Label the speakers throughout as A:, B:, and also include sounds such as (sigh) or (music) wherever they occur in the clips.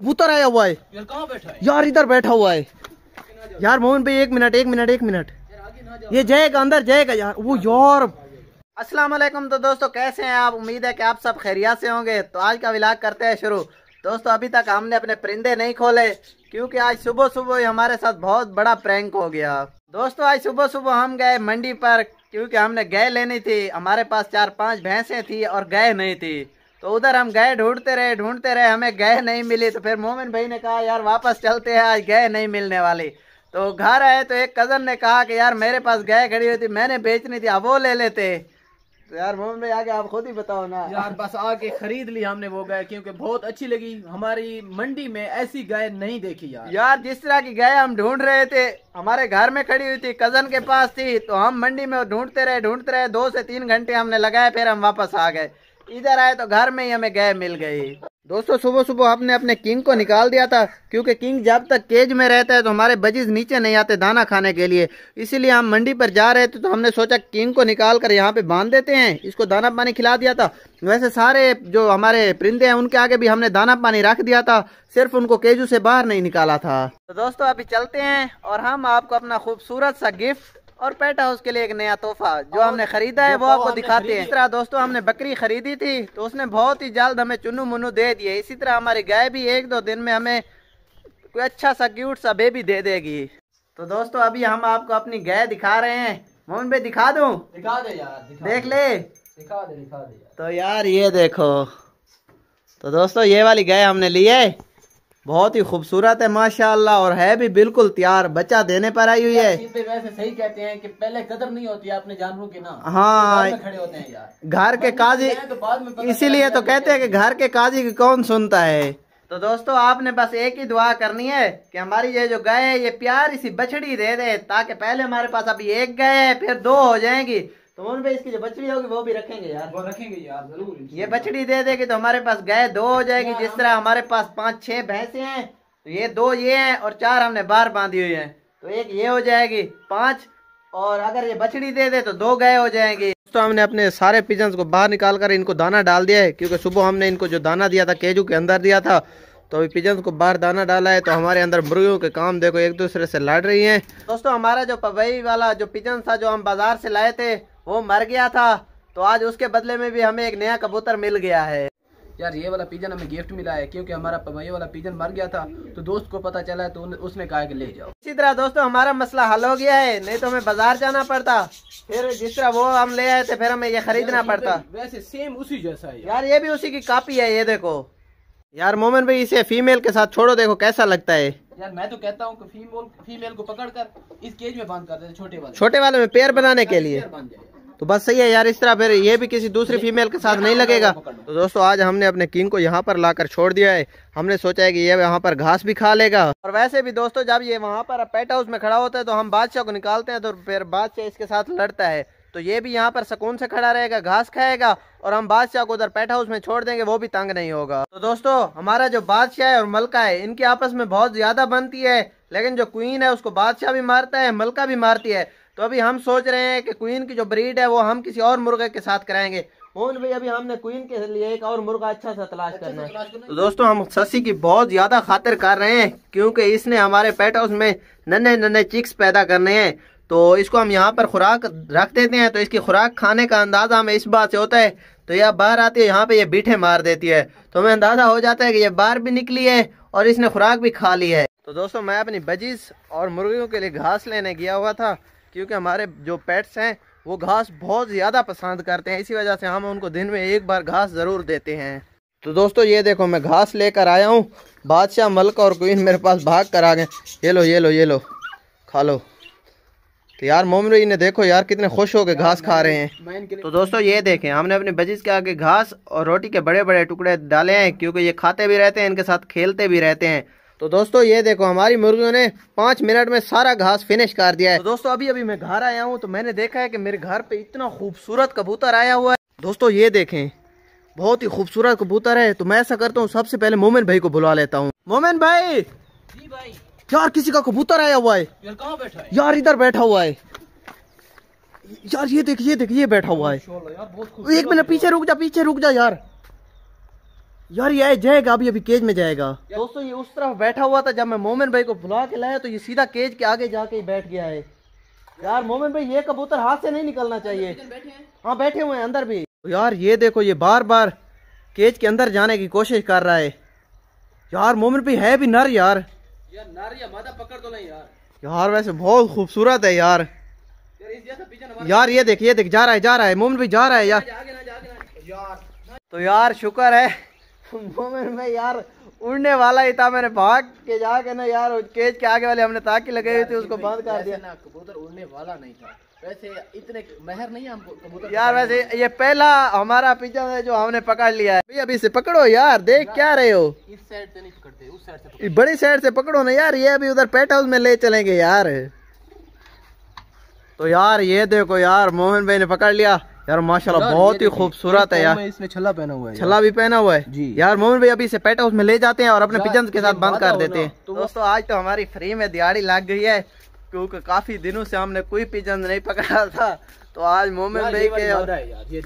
A: कबूतर आया हुआ है यार बैठा है यार इधर बैठा हुआ है यार मोहन भाई एक मिनट एक मिनट एक मिनट ये जाएगा अंदर जाएगा यार वो यार अस्सलाम वालेकुम तो दोस्तों कैसे हैं आप उम्मीद है कि आप सब खैरियत से होंगे तो आज का विलाग करते हैं शुरू दोस्तों अभी तक हमने अपने परिंदे नहीं खोले क्योंकि आज सुबह सुबह ही हमारे साथ बहुत बड़ा प्रैंक हो गया दोस्तों आज सुबह सुबह हम गए मंडी पर क्योंकि हमने गाय लेनी थी हमारे पास चार पांच भैंसें थी और गाय नहीं थी तो उधर हम गए ढूंढते रहे ढूंढते रहे हमें गए नहीं मिली तो फिर मोमिन भाई ने कहा यार वापस चलते हैं आज गए नहीं मिलने वाली तो घर आए तो एक कज़न ने कहा कि यार मेरे पास गए खड़ी हुई थी मैंने बेचनी थी अब वो ले लेते तो यार मोमिन भाई आगे आप खुद ही बताओ ना यार बस आके खरीद ली हमने वो गाय क्योंकि बहुत अच्छी लगी हमारी मंडी में ऐसी गाय नहीं देखी यार यार जिस तरह की गाय हम ढूंढ रहे थे हमारे घर में खड़ी हुई थी कजन के पास थी तो हम मंडी में ढूंढते रहे ढूंढते रहे दो से तीन घंटे हमने लगाए फिर हम वापस आ गए इधर आए तो घर में ही हमें गाय मिल गई दोस्तों सुबह सुबह हमने अपने किंग को निकाल दिया था क्योंकि किंग जब तक केज में रहता है तो हमारे बजीज नीचे नहीं आते दाना खाने के लिए इसीलिए हम मंडी पर जा रहे थे तो हमने सोचा किंग को निकाल कर यहाँ पे बांध देते हैं इसको दाना पानी खिला दिया था वैसे सारे जो हमारे परिंदे हैं उनके आगे भी हमने दाना पानी रख दिया था सिर्फ उनको केजू से बाहर नहीं निकाला था तो दोस्तों अभी चलते हैं और हम आपको अपना खूबसूरत सा गिफ्ट और पेट हाउस के लिए एक नया तोहफा जो हमने खरीदा है वो आपको दिखाते हैं इस तरह दोस्तों हमने बकरी खरीदी थी तो उसने बहुत ही जल्द हमें चुनू मुनू दे दिए इसी तरह हमारी गाय भी एक दो दिन में हमें कोई अच्छा सा क्यूट सा बेबी दे देगी तो दोस्तों अभी हम आपको अपनी गाय दिखा रहे हैं मोहन भाई दिखा दूं दिखा दे यार दिखा देख ले दिखा दे दिखा दे तो यार ये देखो तो दोस्तों ये वाली गाय हमने ली है बहुत ही खूबसूरत है माशाल्लाह और है भी बिल्कुल तैयार बच्चा देने पर आई हुई है वैसे सही कहते हैं कि पहले कदर नहीं होती अपने जानवरों की ना हाँ खड़े होते हैं यार घर के काजी तो इसीलिए तो कहते हैं कि घर के काजी की कौन सुनता है तो दोस्तों आपने बस एक ही दुआ करनी है कि हमारी ये जो गाय है ये प्यारी सी बछड़ी दे दे ताकि पहले हमारे पास अभी एक गाय है फिर दो हो जाएंगी तो मोहन भाई इसकी जो बछड़ी होगी वो भी रखेंगे यार वो रखेंगे यार जरूर ये बछड़ी दे देगी तो हमारे पास गाय दो हो जाएगी जिस तरह हमारे पास पांच छह भैंसे हैं तो ये दो ये हैं और चार हमने बाहर बांधी हुई हैं तो एक ये हो जाएगी पांच और अगर ये बछड़ी दे दे तो दो गाय हो जाएंगी दोस्तों हमने अपने सारे पिजन्स को बाहर निकाल कर इनको दाना डाल दिया है क्योंकि सुबह हमने इनको जो दाना दिया था केजू के अंदर दिया था तो अभी पिजन्स को बाहर दाना डाला है तो हमारे अंदर मुर्गियों के काम देखो एक दूसरे से लड़ रही हैं दोस्तों हमारा जो पवई वाला जो पिजन था जो हम बाजार से लाए थे वो मर गया था तो आज उसके बदले में भी हमें एक नया कबूतर मिल गया है यार ये वाला पिजन हमें गिफ्ट मिला है क्योंकि हमारा ये वाला पिजन मर गया था तो दोस्त को पता चला है तो उसने कहा कि ले जाओ इसी तरह दोस्तों हमारा मसला हल हो गया है नहीं तो हमें बाजार जाना पड़ता फिर जिस तरह वो हम ले आए थे फिर हमें ये खरीदना पड़ता तो वैसे सेम उसी जैसा है यार ये भी उसी की कापी है ये देखो यार मोमन भाई इसे फीमेल के साथ छोड़ो देखो कैसा लगता है यार मैं तो कहता हूँ फीमेल को को कर इस केज में बांध कर देते छोटे वाले छोटे वाले में पेयर बनाने के लिए तो बस सही है यार इस तरह फिर ये भी किसी दूसरी फीमेल के साथ हाँ, नहीं हाँ, लगेगा तो दोस्तों आज हमने अपने किंग को यहाँ पर लाकर छोड़ दिया है हमने सोचा है कि ये यहाँ पर घास भी खा लेगा और वैसे भी दोस्तों जब ये वहाँ पर पेट हाउस में खड़ा होता है तो हम बादशाह को निकालते हैं तो फिर बादशाह इसके साथ लड़ता है तो ये भी यहाँ पर सुकून से खड़ा रहेगा घास खाएगा और हम बादशाह को उधर पेट हाउस में छोड़ देंगे वो भी तंग नहीं होगा तो दोस्तों हमारा जो बादशाह है और मलका है इनके आपस में बहुत ज्यादा बनती है लेकिन जो क्वीन है उसको बादशाह भी मारता है मलका भी मारती है तो अभी हम सोच रहे हैं कि क्वीन की जो ब्रीड है वो हम किसी और मुर्गे के साथ कराएंगे मोहन भाई अभी हमने क्वीन के लिए एक और मुर्गा अच्छा सा अच्छा तलाश करना है तो दोस्तों हम ससी की बहुत ज्यादा खातिर कर रहे हैं क्योंकि इसने हमारे पेट हाउस में नन्हे नन्हे चिक्स पैदा करने हैं तो इसको हम यहाँ पर खुराक रख देते हैं तो इसकी खुराक खाने का अंदाज़ा हमें इस बात से होता है तो यह बाहर आती है यहाँ पे ये बीठे मार देती है तो हमें अंदाज़ा हो जाता है कि ये बाहर भी निकली है और इसने खुराक भी खा ली है तो दोस्तों मैं अपनी बजीज और मुर्गियों के लिए घास लेने गया हुआ था क्योंकि हमारे जो पेट्स हैं वो घास बहुत ज़्यादा पसंद करते हैं इसी वजह से हम उनको दिन में एक बार घास ज़रूर देते हैं तो दोस्तों ये देखो मैं घास लेकर आया हूँ बादशाह मलक और क्वीन मेरे पास भाग कर आ गए ये लो ये लो ये लो खा लो तो यार मोमरी ने देखो यार कितने खुश हो गए घास खा रहे हैं तो दोस्तों ये देखें हमने अपने बजिज के आगे घास और रोटी के बड़े बड़े टुकड़े डाले हैं क्योंकि ये खाते भी रहते हैं इनके साथ खेलते भी रहते हैं तो दोस्तों ये देखो हमारी मुर्गियों ने पांच मिनट में सारा घास फिनिश कर दिया है तो दोस्तों अभी अभी मैं घर आया हूँ तो मैंने देखा है कि मेरे घर पे इतना खूबसूरत कबूतर आया हुआ है दोस्तों ये देखें बहुत ही खूबसूरत कबूतर है तो मैं ऐसा करता हूँ सबसे पहले मोमिन भाई को बुला लेता हूँ मोमिन भाई यार किसी का कबूतर आया हुआ है यार है यार इधर बैठा हुआ है यार ये देख ये देख ये बैठा हुआ है एक मिनट पीछे रुक जा पीछे रुक जा यार यार ये जाएगा अभी अभी केज में जाएगा दोस्तों ये उस तरफ बैठा हुआ था जब मैं मोमिन भाई को बुला के लाया तो ये सीधा केज के आगे जाके ही बैठ गया है यार मोमिन भाई ये कबूतर हाथ से नहीं निकलना चाहिए हाँ बैठे हुए हैं अंदर भी यार ये देखो ये बार बार केज के अंदर जाने की कोशिश कर रहा है यार मोमिन भाई है भी नर यार यार या पकड़ दो तो नहीं यार यार वैसे बहुत खूबसूरत है यार यार ये देख ये देख जा रहा है जा रहा है मोमिन भाई जा रहा है यार तो यार शुक्र है मोमेंट में यार उड़ने वाला ही था मैंने भाग के जाके ना यार केज के आगे वाले हमने ताकि लगाई हुई थी उसको बंद कर दिया ना कबूतर उड़ने वाला नहीं था वैसे इतने महर नहीं हम कबूतर यार वैसे ये पहला हमारा पिजन है जो हमने पकड़ लिया है अभी अभी से पकड़ो यार देख क्या रहे हो इस साइड से नहीं पकड़ते उस साइड से बड़ी साइड से पकड़ो ना यार ये अभी उधर पेट हाउस में ले चलेंगे यार तो यार ये देखो यार मोहन भाई ने पकड़ लिया यार माशाल्लाह बहुत ही खूबसूरत है यार इसमें छल्ला पहना हुआ है छल्ला भी पहना हुआ है जी यार मोमिन भाई अभी इसे पेट हाउस में ले जाते हैं और अपने पिजन के साथ बंद कर देते हैं तो दोस्तों आज तो हमारी फ्री में दिहाड़ी लग गई है क्योंकि काफी दिनों से हमने कोई पिजन नहीं पकड़ा था तो आज मोमिन भाई के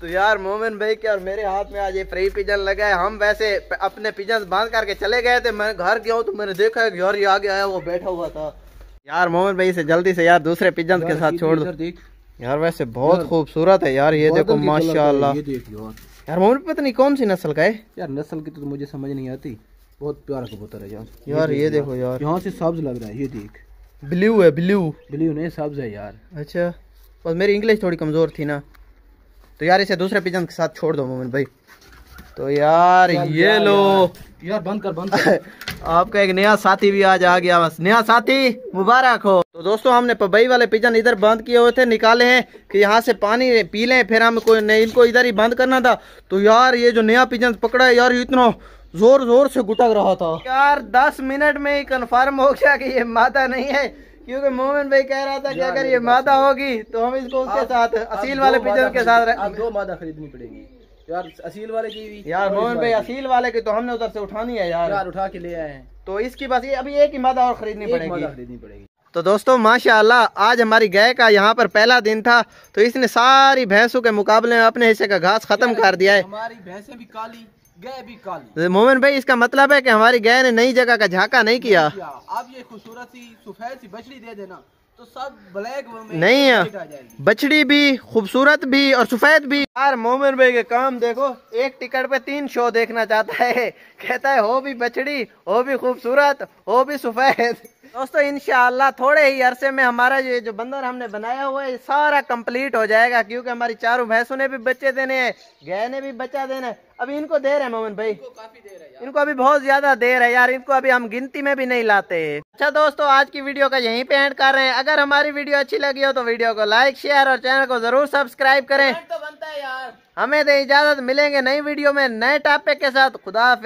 A: तो यार मोमिन भाई के और मेरे हाथ में आज ये फ्री पिजन लगा है हम वैसे अपने पिजन बांध करके चले गए थे मैं घर गया तो मैंने देखा है घर ही आगे आया वो बैठा हुआ था यार मोमिन भाई से जल्दी से यार दूसरे पिजन के साथ छोड़ दो यार वैसे बहुत खूबसूरत है यार ये देखो तो माशाल्लाह यार मोमिन पता नहीं कौन सी नस्ल का है यार नस्ल की तो मुझे समझ नहीं आती बहुत प्यारा कबूतर है यार यार ये देखो यार यहाँ से सब्ज लग रहा है ये देख ब्लू है ब्लू ब्लू नहीं सब्ज है यार अच्छा बस मेरी इंग्लिश थोड़ी कमज़ोर थी ना तो यार इसे दूसरे पिजन के साथ छोड़ दो मोमिन भाई तो यार, ये लो यार बंद कर बंद कर (laughs) आपका एक नया साथी भी आज आ गया बस नया साथी मुबारक हो तो दोस्तों हमने पबई वाले पिजन इधर बंद किए हुए थे निकाले हैं कि यहाँ से पानी पी लें फिर हम को नहीं इनको इधर ही बंद करना था तो यार ये जो नया पिजन पकड़ा है यार इतना जोर जोर से गुटक रहा था यार दस मिनट में ही कन्फर्म हो गया कि ये माता नहीं है क्योंकि मोमिन भाई कह रहा था कि अगर ये मादा होगी तो हम इसको उसके साथ असील वाले पिजन के साथ दो मादा खरीदनी पड़ेगी यार असील वाले की यार तो मोहन भाई असील वाले की तो हमने उधर से उठानी है यार यार उठा के ले आए हैं तो इसकी बस ये अभी एक ही मादा और खरीदनी पड़ेगी खरीदनी पड़ेगी तो दोस्तों माशाल्लाह आज हमारी गाय का यहाँ पर पहला दिन था तो इसने सारी भैंसों के मुकाबले में अपने हिस्से का घास खत्म कर दिया है हमारी भैंसें भी काली गाय भी काली तो मोमिन भाई इसका मतलब है कि हमारी गाय ने नई जगह का झाका नहीं किया अब ये खूबसूरत सी सफेद सी बछड़ी दे देना तो सब ब्लैक
B: नहीं है
A: बछड़ी भी खूबसूरत भी और सफेद भी यार मोमिन भाई के काम देखो एक टिकट पे तीन शो देखना चाहता है कहता है हो भी बछड़ी हो भी खूबसूरत हो भी सफेद दोस्तों इनशाला थोड़े ही अरसे में हमारा ये जो बंदर हमने बनाया हुआ है सारा कंप्लीट हो जाएगा क्योंकि हमारी चारों भैंसों ने भी बच्चे देने हैं गाय ने भी बच्चा देना है अभी इनको दे रहे हैं मोहन भाई इनको काफी देर है यार। इनको अभी बहुत ज्यादा देर है यार इनको अभी हम गिनती में भी नहीं लाते अच्छा दोस्तों आज की वीडियो का यही पे एंड कर रहे हैं अगर हमारी वीडियो अच्छी लगी हो तो वीडियो को लाइक शेयर और चैनल को जरूर सब्सक्राइब करें तो बनता है यार हमें दे तो इजाजत मिलेंगे नई वीडियो में नए टॉपिक के साथ खुदा